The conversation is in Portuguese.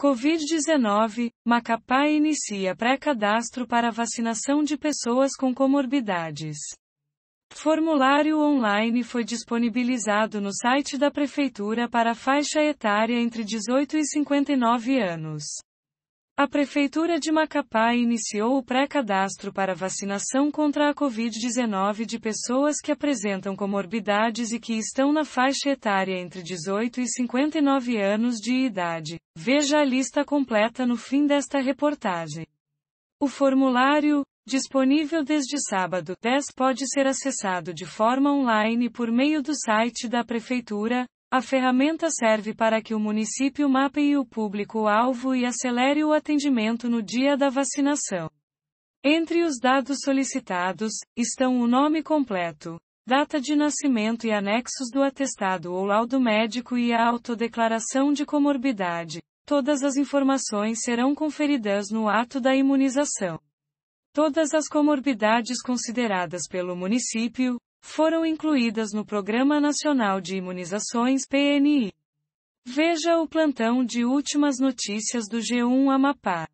Covid-19, Macapá inicia pré-cadastro para vacinação de pessoas com comorbidades. Formulário online foi disponibilizado no site da Prefeitura para faixa etária entre 18 e 59 anos. A Prefeitura de Macapá iniciou o pré-cadastro para vacinação contra a Covid-19 de pessoas que apresentam comorbidades e que estão na faixa etária entre 18 e 59 anos de idade. Veja a lista completa no fim desta reportagem. O formulário, disponível desde sábado 10, pode ser acessado de forma online por meio do site da Prefeitura, a ferramenta serve para que o município mapeie o público-alvo e acelere o atendimento no dia da vacinação. Entre os dados solicitados, estão o nome completo, data de nascimento e anexos do atestado ou laudo médico e a autodeclaração de comorbidade. Todas as informações serão conferidas no ato da imunização. Todas as comorbidades consideradas pelo município, foram incluídas no Programa Nacional de Imunizações PNI. Veja o plantão de últimas notícias do G1 Amapá.